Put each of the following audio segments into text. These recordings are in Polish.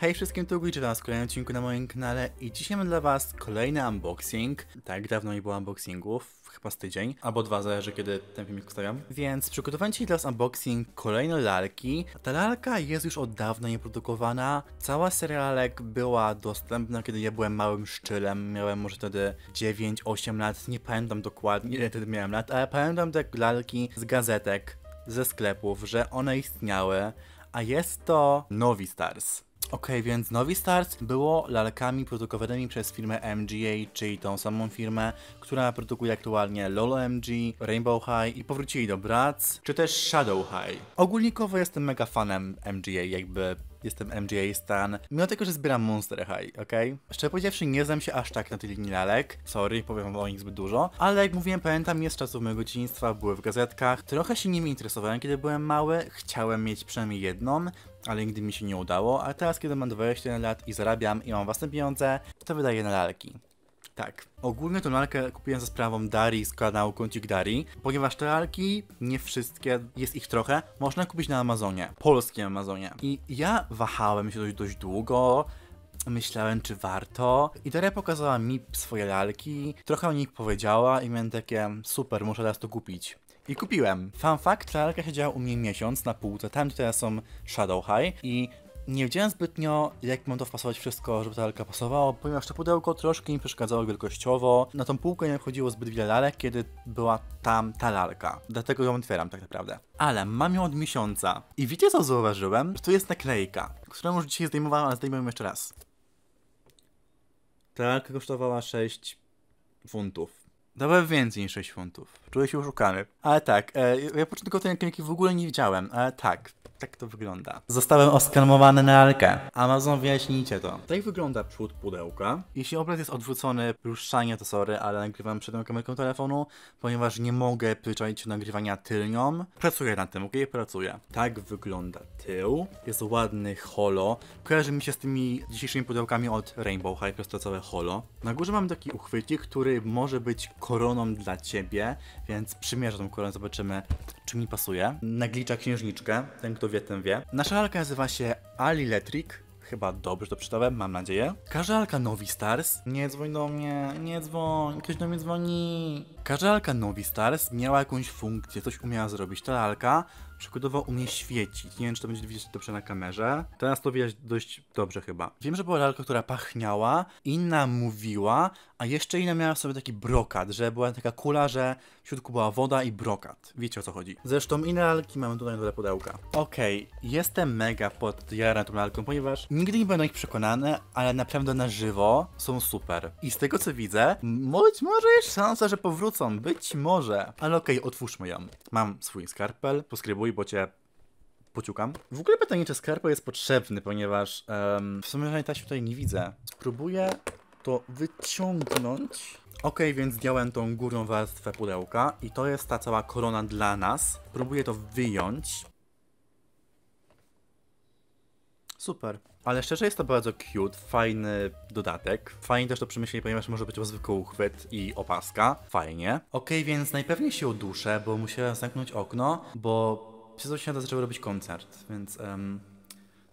Hej wszystkim, tu Gwitch, witam w kolejnym odcinku na moim kanale i dzisiaj mam dla was kolejny unboxing. Tak, dawno nie było unboxingów, chyba z tydzień, albo dwa, zależy kiedy ten filmik wstawiam. Więc przygotowałem dzisiaj dla was unboxing kolejnej lalki. Ta lalka jest już od dawna nieprodukowana. Cała seria lalek była dostępna, kiedy ja byłem małym szczylem, miałem może wtedy 9-8 lat, nie pamiętam dokładnie ile wtedy miałem lat, ale pamiętam te lalki z gazetek, ze sklepów, że one istniały. A jest to Novi Stars. Ok, więc Nowi Stars było lalkami produkowanymi przez firmę MGA, czyli tą samą firmę, która produkuje aktualnie Lolo MG, Rainbow High i powrócili do Bratz, czy też Shadow High. Ogólnikowo jestem mega fanem MGA, jakby jestem MGA Stan, mimo tego, że zbieram Monster High, ok? Szczerze powiedziawszy, nie znam się aż tak na tej linii lalek, sorry, powiem o nich zbyt dużo, ale jak mówiłem, pamiętam je z czasów mojego dzieciństwa, były w gazetkach, trochę się nimi interesowałem, kiedy byłem mały, chciałem mieć przynajmniej jedną, ale nigdy mi się nie udało, a teraz kiedy mam 21 lat i zarabiam i mam własne pieniądze, to wydaję na lalki. Tak, ogólnie tą lalkę kupiłem za sprawą Dari z kanału Kącik Dari, ponieważ te lalki, nie wszystkie, jest ich trochę, można kupić na Amazonie, polskim Amazonie. I ja wahałem się dość, dość długo, myślałem, czy warto. I Daria pokazała mi swoje lalki, trochę o nich powiedziała i miałem takie, super, muszę teraz to kupić. I kupiłem. Fun fact, ta lalka siedziała u mnie miesiąc na półce, tam teraz są Shadow High i nie wiedziałem zbytnio, jak mam to wpasować wszystko, żeby ta lalka pasowała, ponieważ to pudełko troszkę mi przeszkadzało wielkościowo. Na tą półkę nie wchodziło zbyt wiele lalek, kiedy była tam ta lalka. Dlatego ją otwieram tak naprawdę. Ale mam ją od miesiąca. I wiecie co zauważyłem? Tu jest naklejka, którą już dzisiaj zdejmowałem, ale zdejmę ją jeszcze raz. Ta lalka kosztowała 6 funtów. Dałem więcej niż 6 funtów. Czuję się oszukany. Ale tak, e, ja początkowo te rękawniki w ogóle nie widziałem, ale tak tak to wygląda. Zostałem oskalmowany na alkę. Amazon, wyjaśnijcie to. Tak wygląda przód pudełka. Jeśli obraz jest odwrócony, ruszanie to sorry, ale nagrywam przednią kamerką telefonu, ponieważ nie mogę przyczaić nagrywania tylnią. Pracuję na tym, ok? Pracuję. Tak wygląda tył. Jest ładny holo. Kojarzy mi się z tymi dzisiejszymi pudełkami od Rainbow High, to całe holo. Na górze mam taki uchwycik, który może być koroną dla ciebie, więc przymierzę tą koronę, zobaczymy, czy mi pasuje. Naglicza księżniczkę. Ten, kto wie, ten wie. Nasza lalka nazywa się Ali Electric chyba dobrze to przeczytałem, mam nadzieję. Każalka Nowi Stars. Nie dzwoń do mnie, nie dzwoń, ktoś do mnie dzwoni. Każda lalka Novi Stars miała jakąś funkcję, coś umiała zrobić. Ta lalka przykładowo umie świecić. Nie wiem, czy to będzie widać dobrze na kamerze. Teraz to widać dość dobrze chyba. Wiem, że była lalka, która pachniała, inna mówiła, a jeszcze inna miała sobie taki brokat, że była taka kula, że w środku była woda i brokat. Wiecie o co chodzi. Zresztą inne lalki mamy tutaj do pudełka. Okej, okay, jestem mega podjarana tą lalką, ponieważ nigdy nie będę ich przekonany, ale naprawdę na żywo są super. I z tego co widzę, może jest szansa, że powrócę wrócą, być może. Ale okej, okay, otwórzmy ją. Mam swój skarpel, poskrybuj, bo cię pociukam. W ogóle pytanie, czy skarpel jest potrzebny, ponieważ um, w sumie ja się tutaj nie widzę. Spróbuję to wyciągnąć. Okej więc zdjąłem tą górną warstwę pudełka i to jest ta cała korona dla nas. Próbuję to wyjąć. Super. Ale szczerze jest to bardzo cute, fajny dodatek. Fajnie też to przemyśleli, ponieważ może być zwykły uchwyt i opaska. Fajnie. Ok, więc najpewniej się uduszę, bo musiałem zamknąć okno, bo przez 8 zaczęły robić koncert, więc... Um...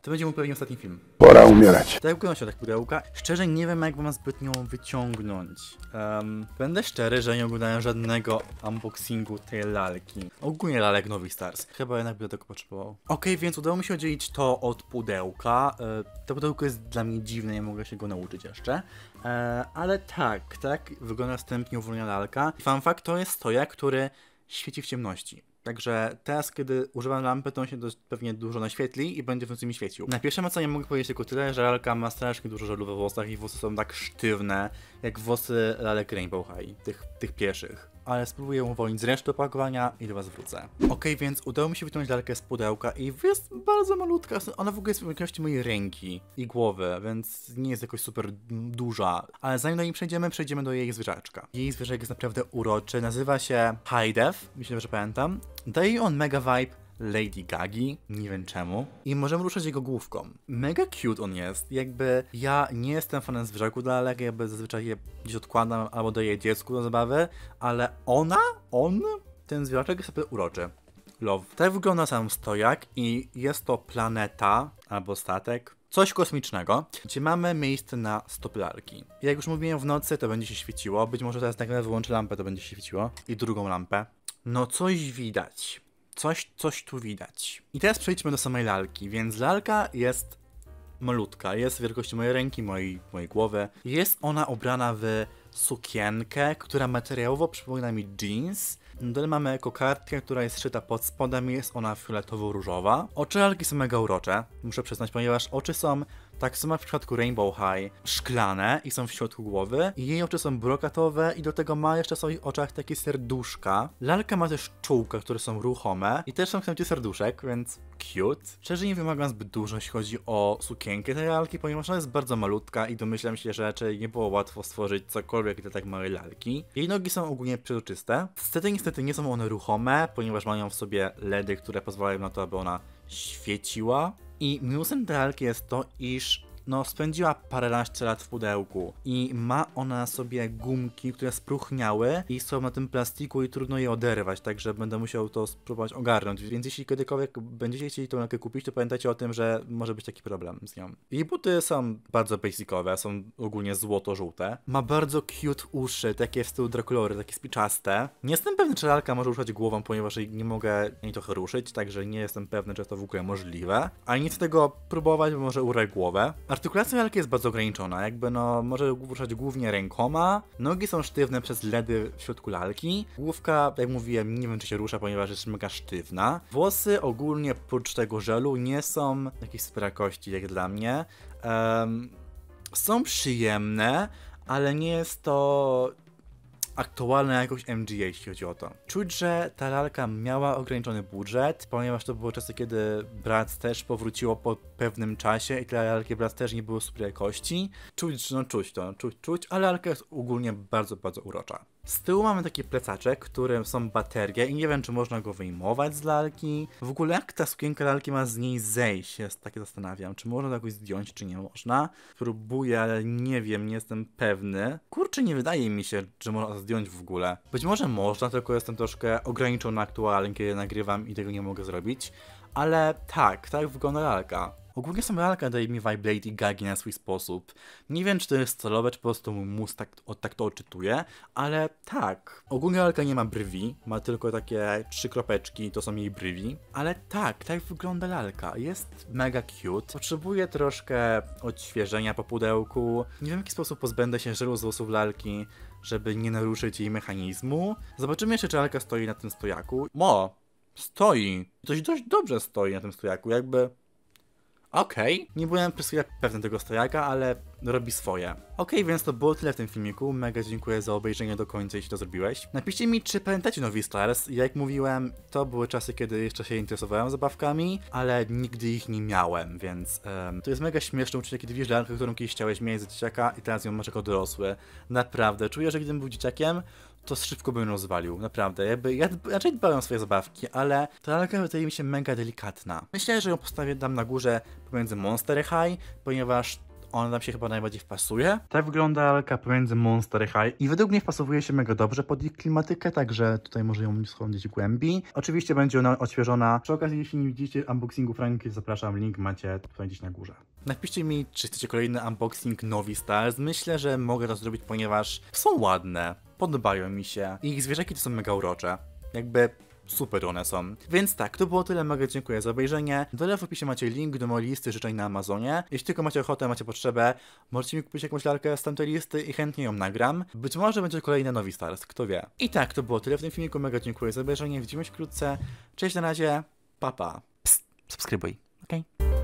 To będzie mój pewnie ostatni film. Pora umierać. Pudełko na środek pudełka. Szczerze nie wiem, jak mam zbytnio wyciągnąć. Um, będę szczery, że nie oglądałem żadnego unboxingu tej lalki. Ogólnie lalek nowych Stars. Chyba jednak by tego potrzebował. Ok, więc udało mi się oddzielić to od pudełka. E, to pudełko jest dla mnie dziwne, nie mogę się go nauczyć jeszcze. E, ale tak, tak wygląda wstępnie uwolniona lalka. Fun fact to jest stojak, który świeci w ciemności. Także teraz, kiedy używam lampy, to on się dość, pewnie dużo naświetli i będzie w nocy mi świecił. Na pierwsze ocenie mogę powiedzieć tylko tyle, że lalka ma strasznie dużo żelu we włosach i włosy są tak sztywne, jak włosy lalek Rainbow High, tych, tych pieszych ale spróbuję uwolnić z reszty opakowania i do Was wrócę. Ok, więc udało mi się wyciągnąć lalkę z pudełka i jest bardzo malutka, ona w ogóle jest w wielkości mojej ręki i głowy, więc nie jest jakoś super duża. Ale zanim do niej przejdziemy, przejdziemy do jej zwierzaczka. Jej zwierzak jest naprawdę uroczy, nazywa się Hydef, myślę, że pamiętam. Daje on mega vibe Lady Gagi, nie wiem czemu. I możemy ruszać jego główką. Mega cute on jest, jakby ja nie jestem fanem zwierzaków dla Alek, jakby zazwyczaj je gdzieś odkładam albo daję dziecku do zabawy, ale ona, on, ten zwierzaczek jest sobie uroczy. Love. Tak wygląda sam stojak i jest to planeta albo statek, coś kosmicznego, gdzie mamy miejsce na stoplarki. Jak już mówiłem, w nocy to będzie się świeciło, być może teraz nagle wyłączę lampę, to będzie się świeciło i drugą lampę. No coś widać coś, coś tu widać. I teraz przejdźmy do samej lalki, więc lalka jest malutka, jest wielkości mojej ręki, mojej, mojej głowy. Jest ona ubrana w sukienkę, która materiałowo przypomina mi jeans. Dalej mamy kokardkę, która jest szyta pod spodem jest ona fioletowo-różowa. Oczy lalki są mega urocze, muszę przyznać, ponieważ oczy są tak samo w przypadku Rainbow High. Szklane i są w środku głowy. Jej oczy są brokatowe i do tego ma jeszcze w swoich oczach takie serduszka. Lalka ma też czułka, które są ruchome i też są w kształcie serduszek, więc cute. Szczerze nie wymagam zbyt dużo, jeśli chodzi o sukienkę tej lalki, ponieważ ona jest bardzo malutka i domyślam się, że raczej nie było łatwo stworzyć cokolwiek dla tak małej lalki. Jej nogi są ogólnie przezroczyste. Niestety, niestety nie są one ruchome, ponieważ mają w sobie LEDy, które pozwalają na to, aby ona świeciła. I minusem Dralk jest to, iż no, spędziła paręnaście lat w pudełku i ma ona sobie gumki, które spruchniały i są na tym plastiku i trudno je oderwać, także będę musiał to spróbować ogarnąć. Więc jeśli kiedykolwiek będziecie chcieli tą lalkę kupić, to pamiętajcie o tym, że może być taki problem z nią. Jej buty są bardzo basicowe, są ogólnie złoto-żółte. Ma bardzo cute uszy, takie w stylu Draculory, takie spiczaste. Nie jestem pewny, czy lalka może ruszać głową, ponieważ nie mogę jej trochę ruszyć, także nie jestem pewny, czy jest to w ogóle możliwe. Ale nic z tego próbować, bo może urę głowę. Artykulacja lalki jest bardzo ograniczona, jakby no może ruszać głównie rękoma, nogi są sztywne przez ledy w środku lalki, główka, jak mówiłem, nie wiem czy się rusza, ponieważ jest mega sztywna. Włosy ogólnie, prócz tego żelu, nie są jakiejś sprakości jak dla mnie. Um, są przyjemne, ale nie jest to aktualna jakość MGA, jeśli chodzi o to. Czuć, że ta lalka miała ograniczony budżet, ponieważ to było czasy, kiedy brat też powróciło po pewnym czasie i te lalki Brat też nie były super jakości. Czuć, no czuć to, czuć, czuć, ale lalka jest ogólnie bardzo, bardzo urocza. Z tyłu mamy taki plecaczek, którym są baterie i nie wiem, czy można go wyjmować z lalki. W ogóle jak ta sukienka lalki ma z niej zejść? Ja się zastanawiam, czy można jakoś zdjąć, czy nie można. Próbuję, ale nie wiem, nie jestem pewny. Kurczę, nie wydaje mi się, że można zdjąć w ogóle. Być może można, tylko jestem troszkę ograniczony aktualnie, kiedy nagrywam i tego nie mogę zrobić. Ale tak, tak wygląda lalka. Ogólnie sama lalka daje mi Vibrate i gagi na swój sposób. Nie wiem, czy to jest celowe, czy po prostu mus tak, o, tak to odczytuje, ale tak. Ogólnie lalka nie ma brwi, ma tylko takie trzy kropeczki, to są jej brwi. Ale tak, tak wygląda lalka. Jest mega cute. Potrzebuje troszkę odświeżenia po pudełku. Nie wiem, w jaki sposób pozbędę się żelu z włosów lalki, żeby nie naruszyć jej mechanizmu. Zobaczymy jeszcze, czy lalka stoi na tym stojaku. Mo! Stoi! Coś dość dobrze stoi na tym stojaku, jakby Okej, okay. nie byłem przez chwilę pewny tego strajka, ale robi swoje. Ok, więc to było tyle w tym filmiku. Mega dziękuję za obejrzenie do końca, jeśli to zrobiłeś. Napiszcie mi, czy pamiętacie Nowi Stars. Jak mówiłem, to były czasy, kiedy jeszcze się interesowałem zabawkami, ale nigdy ich nie miałem, więc um, to jest mega śmieszne uczucie, kiedy widzisz lalkę, którą kiedyś chciałeś mieć za dzieciaka i teraz ją masz jako dorosły. Naprawdę, czuję, że gdybym był dzieciakiem, to szybko bym rozwalił, naprawdę. Jakby, ja raczej dbałem o swoje zabawki, ale ta lalka wydaje mi się mega delikatna. Myślę, że ją postawię tam na górze pomiędzy Monster High, ponieważ ona nam się chyba najbardziej wpasuje. Tak wygląda lalka pomiędzy Monster High i według mnie wpasowuje się mega dobrze pod ich klimatykę, także tutaj może ją schodzić głębiej. Oczywiście będzie ona odświeżona. Przy okazji, jeśli nie widzicie unboxingu Franki, zapraszam, link macie tutaj gdzieś na górze. Napiszcie mi, czy chcecie kolejny unboxing Novi Stars. Myślę, że mogę to zrobić, ponieważ są ładne podobają mi się. Ich zwierzaki to są mega urocze. Jakby super one są. Więc tak, to było tyle, mega dziękuję za obejrzenie. Dole w opisie macie link do mojej listy życzeń na Amazonie. Jeśli tylko macie ochotę, macie potrzebę, możecie mi kupić jakąś lalkę z tamtej listy i chętnie ją nagram. Być może będzie kolejny nowy Stars, kto wie. I tak, to było tyle w tym filmiku, mega dziękuję za obejrzenie, widzimy się wkrótce. Cześć, na razie, papa. Pa. Psst, subskrybuj, okej? Okay?